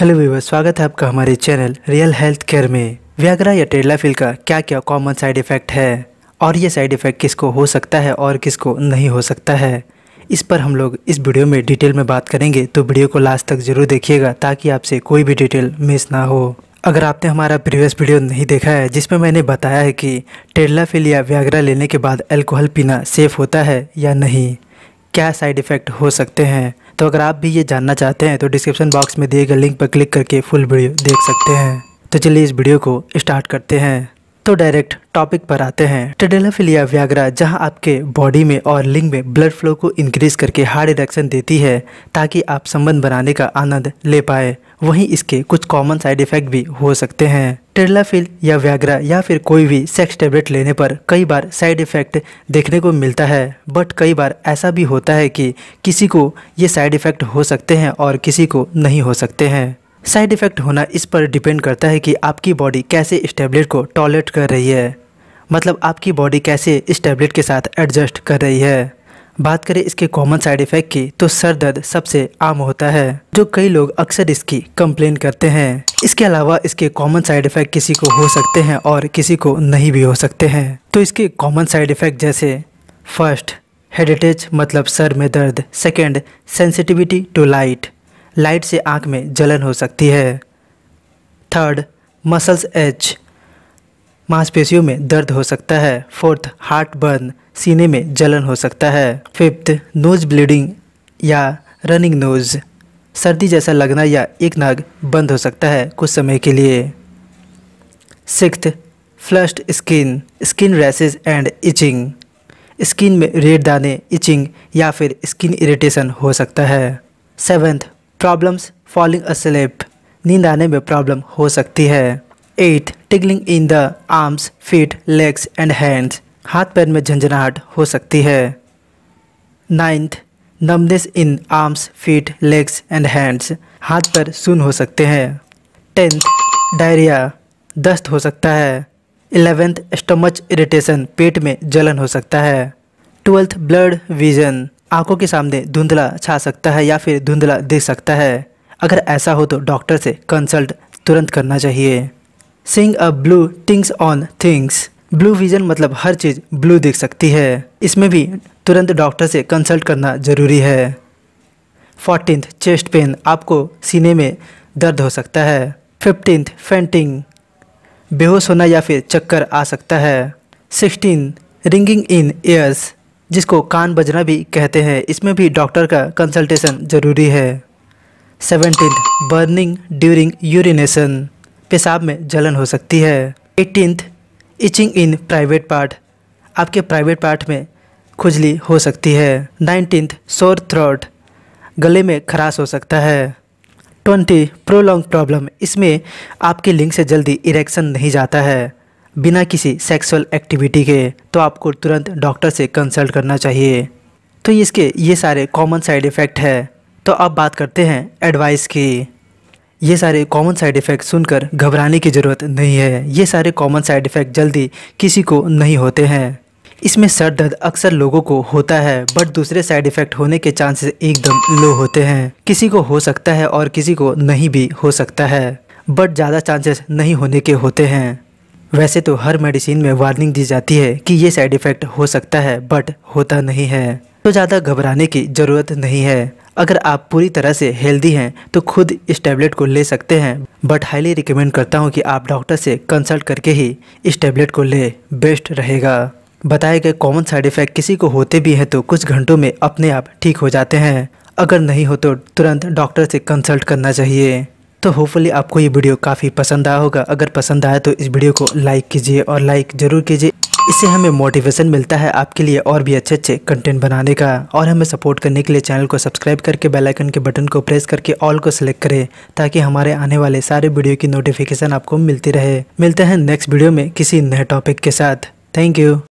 hello viewer स्वागत है आपका हमारे चैनल रियल हेल्थ केयर में व्याग्रा या टेडलाफिल का क्या क्या कॉमन साइड इफ़ेक्ट है और ये साइड इफ़ेक्ट किसको हो सकता है और किसको नहीं हो सकता है इस पर हम लोग इस वीडियो में डिटेल में बात करेंगे तो वीडियो को लास्ट तक ज़रूर देखिएगा ताकि आपसे कोई भी डिटेल मिस ना हो अगर आपने हमारा प्रीवियस वीडियो नहीं देखा है जिसमें मैंने बताया है कि टेडलाफिल या व्याग्रा लेने के बाद एल्कोहल पीना सेफ़ होता है या नहीं क्या साइड इफ़ेक्ट हो सकते हैं तो अगर आप भी ये जानना चाहते हैं तो डिस्क्रिप्शन बॉक्स में दिए गए लिंक पर क्लिक करके फुल वीडियो देख सकते हैं तो चलिए इस वीडियो को स्टार्ट करते हैं तो डायरेक्ट टॉपिक पर आते हैं टेडेलाफिलिया व्याग्रा जहां आपके बॉडी में और लिंग में ब्लड फ्लो को इंक्रीज करके हार्ड इरेक्शन देती है ताकि आप संबंध बनाने का आनंद ले पाए वहीं इसके कुछ कॉमन साइड इफेक्ट भी हो सकते हैं ट्रेलाफिल या व्याग्रा या फिर कोई भी सेक्स टेबलेट लेने पर कई बार साइड इफ़ेक्ट देखने को मिलता है बट कई बार ऐसा भी होता है कि किसी को ये साइड इफ़ेक्ट हो सकते हैं और किसी को नहीं हो सकते हैं साइड इफ़ेक्ट होना इस पर डिपेंड करता है कि आपकी बॉडी कैसे इस टेबलेट को टॉयलेट कर रही है मतलब आपकी बॉडी कैसे इस टैबलेट के साथ एडजस्ट कर रही है बात करें इसके कॉमन साइड इफेक्ट की तो सर दर्द सबसे आम होता है जो कई लोग अक्सर इसकी कंप्लेन करते हैं इसके अलावा इसके कॉमन साइड इफेक्ट किसी को हो सकते हैं और किसी को नहीं भी हो सकते हैं तो इसके कॉमन साइड इफेक्ट जैसे फर्स्ट हेडिटेज मतलब सर में दर्द second sensitivity to light light से आँख में जलन हो सकती है थर्ड मसल्स एच मांसपेशियों में दर्द हो सकता है फोर्थ हार्ट बर्न सीने में जलन हो सकता है फिफ्थ नोज ब्लीडिंग या रनिंग नोज सर्दी जैसा लगना या एक नाग बंद हो सकता है कुछ समय के लिए sixth flushed skin skin rashes and itching skin में रेड दाने इचिंग या फिर स्किन इरिटेशन हो सकता है सेवेंथ प्रॉब्लम्स फॉलिंग असलेप नींद आने में प्रॉब्लम हो सकती है eight tingling in the arms feet legs and hands हाथ पैर में झंझनाहट हो सकती है ninth numbness in arms feet legs and hands हाथ पर सुन हो सकते हैं टेंथ डायरिया दस्त हो सकता है इलेवेंथ स्टमच इरिटेशन पेट में जलन हो सकता है ट्वेल्थ ब्लड विजन आंखों के सामने धुंधला छा सकता है या फिर धुंधला दिख सकता है अगर ऐसा हो तो डॉक्टर से कंसल्ट तुरंत करना चाहिए seeing a blue tinge on things blue vision मतलब हर चीज़ ब्लू दिख सकती है इसमें भी तुरंत डॉक्टर से कंसल्ट करना ज़रूरी है फोर्टीन चेस्ट पेन आपको सीने में दर्द हो सकता है फिफ्टीन फेंटिंग बेहोश होना या फिर चक्कर आ सकता है सिक्सटीन रिंगिंग इन ईयर्स जिसको कान बजना भी कहते हैं इसमें भी डॉक्टर का कंसल्टेशन ज़रूरी है सेवनटीन बर्निंग ड्यूरिंग यूरिनेशन पेशाब में जलन हो सकती है eighteenth itching in private part आपके प्राइवेट पार्ट में खुजली हो सकती है नाइनटीन्थ सोर थ्रोट गले में खराश हो सकता है ट्वेंटी प्रोलॉन्ग प्रॉब्लम इसमें आपके लिंग से जल्दी इरेक्शन नहीं जाता है बिना किसी सेक्सुअल एक्टिविटी के तो आपको तुरंत डॉक्टर से कंसल्ट करना चाहिए तो इसके ये सारे कॉमन साइड इफ़ेक्ट है तो अब बात करते हैं एडवाइस की ये सारे कॉमन साइड इफ़ेक्ट सुनकर घबराने की ज़रूरत नहीं है ये सारे कॉमन साइड इफ़ेक्ट जल्दी किसी को नहीं होते हैं इसमें सर दर्द अक्सर लोगों को होता है बट दूसरे साइड इफ़ेक्ट होने के चांसेस एकदम लो होते हैं किसी को हो सकता है और किसी को नहीं भी हो सकता है बट ज़्यादा चांसेस नहीं होने के होते हैं वैसे तो हर मेडिसिन में वार्निंग दी जाती है कि ये साइड इफ़ेक्ट हो सकता है बट होता नहीं है तो ज़्यादा घबराने की ज़रूरत नहीं है अगर आप पूरी तरह से हेल्दी हैं तो खुद इस टैबलेट को ले सकते हैं बट हाईली रिकमेंड करता हूँ कि आप डॉक्टर से कंसल्ट करके ही इस टैबलेट को ले बेस्ट रहेगा बताए गए कॉमन साइड इफ़ेक्ट किसी को होते भी हैं तो कुछ घंटों में अपने आप ठीक हो जाते हैं अगर नहीं हो तो तुरंत डॉक्टर से कंसल्ट करना चाहिए तो होपफुली आपको ये वीडियो काफ़ी पसंद आया होगा अगर पसंद आया तो इस वीडियो को लाइक कीजिए और लाइक ज़रूर कीजिए इससे हमें मोटिवेशन मिलता है आपके लिए और भी अच्छे अच्छे कंटेंट बनाने का और हमें सपोर्ट करने के लिए चैनल को सब्सक्राइब करके बेल आइकन के बटन को प्रेस करके ऑल को सिलेक्ट करें ताकि हमारे आने वाले सारे वीडियो की नोटिफिकेशन आपको मिलती रहे मिलते हैं नेक्स्ट वीडियो में किसी नए टॉपिक के साथ थैंक यू